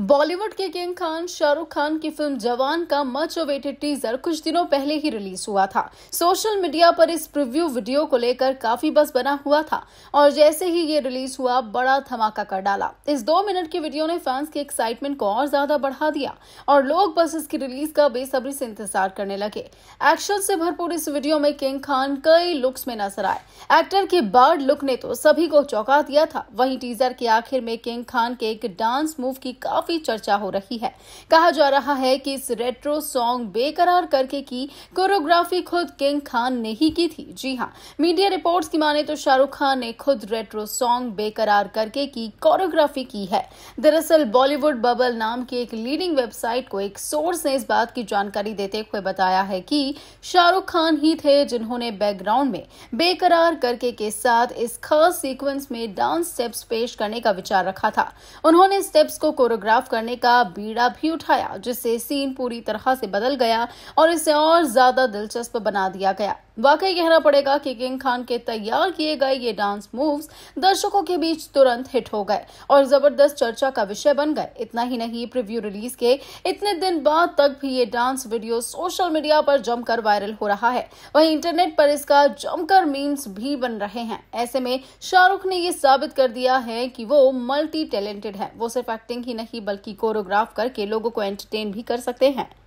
बॉलीवुड के किंग खान शाहरुख खान की फिल्म जवान का मच अवेटेड टीजर कुछ दिनों पहले ही रिलीज हुआ था सोशल मीडिया पर इस प्रीव्यू वीडियो को लेकर काफी बस बना हुआ था और जैसे ही ये रिलीज हुआ बड़ा धमाका कर डाला इस दो मिनट की वीडियो ने फैंस की एक्साइटमेंट को और ज्यादा बढ़ा दिया और लोग बस इसकी रिलीज का बेसब्री से इंतजार करने लगे एक्शन से भरपूर इस वीडियो में किंग खान कई लुक्स में नजर आए एक्टर के बर्ड लुक ने तो सभी को चौंका दिया था वही टीजर के आखिर में किंग खान के एक डांस मूव की काफी काफी चर्चा हो रही है कहा जा रहा है कि इस रेट्रो सॉन्ग बेकरार करके की कोरियोग्राफी खुद किंग खान ने ही की थी जी हाँ मीडिया रिपोर्ट्स की माने तो शाहरुख खान ने खुद रेट्रो सॉन्ग बेकरार करके की कोरियोग्राफी की है दरअसल बॉलीवुड बबल नाम की एक लीडिंग वेबसाइट को एक सोर्स ने इस बात की जानकारी देते हुए बताया है कि शाहरुख खान ही थे जिन्होंने बैकग्राउंड में बेकरार करके के साथ इस खास सीक्वेंस में डांस स्टेप्स पेश करने का विचार रखा था उन्होंने स्टेप्स को कोरोग्राफ खिलाफ करने का बीड़ा भी उठाया जिससे सीन पूरी तरह से बदल गया और इसे और ज्यादा दिलचस्प बना दिया गया वाकई कहना पड़ेगा कि किंग खान के तैयार किए गए ये डांस मूव्स दर्शकों के बीच तुरंत हिट हो गए और जबरदस्त चर्चा का विषय बन गए इतना ही नहीं प्रीव्यू रिलीज के इतने दिन बाद तक भी ये डांस वीडियो सोशल मीडिया पर जमकर वायरल हो रहा है वहीं इंटरनेट पर इसका जमकर मीम्स भी बन रहे हैं ऐसे में शाहरुख ने ये साबित कर दिया है कि वो मल्टी टैलेंटेड है वो सिर्फ एक्टिंग ही नहीं बल्कि कोरियोग्राफ करके लोगों को एंटरटेन भी कर सकते हैं